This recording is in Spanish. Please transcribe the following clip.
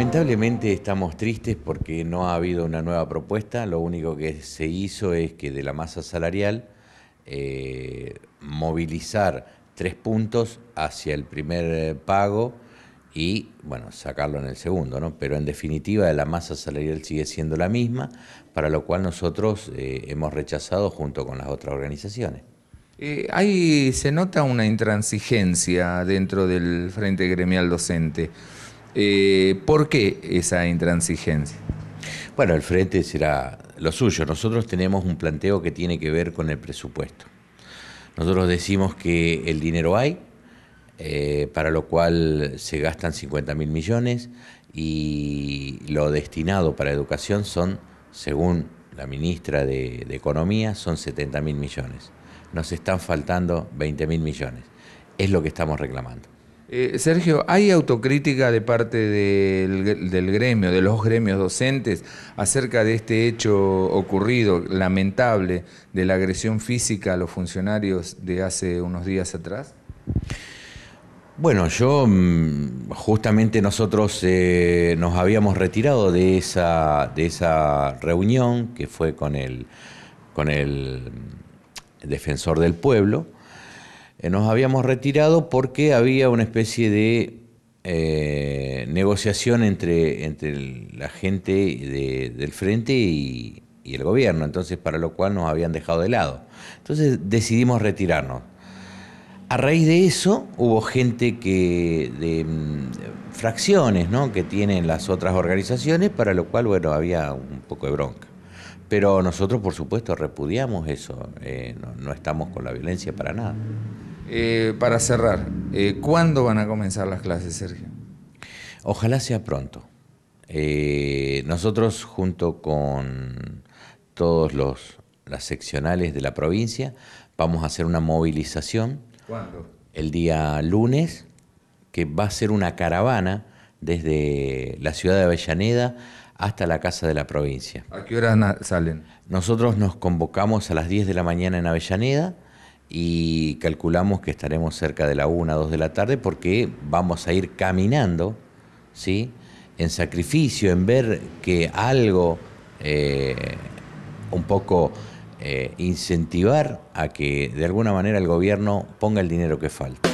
Lamentablemente estamos tristes porque no ha habido una nueva propuesta, lo único que se hizo es que de la masa salarial eh, movilizar tres puntos hacia el primer eh, pago y, bueno, sacarlo en el segundo, ¿no? Pero en definitiva la masa salarial sigue siendo la misma, para lo cual nosotros eh, hemos rechazado junto con las otras organizaciones. ahí se nota una intransigencia dentro del Frente Gremial Docente. Eh, ¿Por qué esa intransigencia? Bueno, el frente será lo suyo. Nosotros tenemos un planteo que tiene que ver con el presupuesto. Nosotros decimos que el dinero hay, eh, para lo cual se gastan 50 mil millones y lo destinado para educación son, según la ministra de, de Economía, son 70 mil millones. Nos están faltando 20 mil millones. Es lo que estamos reclamando. Eh, Sergio, ¿hay autocrítica de parte del, gremio, de los gremios docentes, acerca de este hecho ocurrido, lamentable, de la agresión física a los funcionarios de hace unos días atrás? Bueno, yo mm, justamente nosotros eh, nos habíamos retirado de esa, de esa reunión que fue con el, con el mm, defensor del pueblo eh, nos habíamos retirado porque había una especie de eh, negociación entre, la gente del frente y, el gobierno, entonces para lo cual nos habían dejado de lado. Entonces decidimos retirarnos. A raíz de eso hubo gente que de, mm, fracciones ¿no? que tienen las otras organizaciones, para lo cual bueno había un poco de bronca. Pero nosotros por supuesto repudiamos eso, eh, no estamos con la violencia para nada. Eh, para cerrar, eh, ¿cuándo van a comenzar las clases, Sergio? Ojalá sea pronto. Eh, nosotros, junto con todos los las seccionales de la provincia, vamos a hacer una movilización. ¿Cuándo? El día lunes, que va a ser una caravana desde la ciudad de Avellaneda hasta la Casa de la Provincia. ¿A qué hora salen? Nosotros nos convocamos a las 10 de la mañana en Avellaneda y calculamos que estaremos cerca de la 1, 2 de la tarde porque vamos a ir caminando, ¿sí? En sacrificio, en ver que algo, eh, un poco eh, incentivar a que de alguna manera el gobierno ponga el dinero que falta.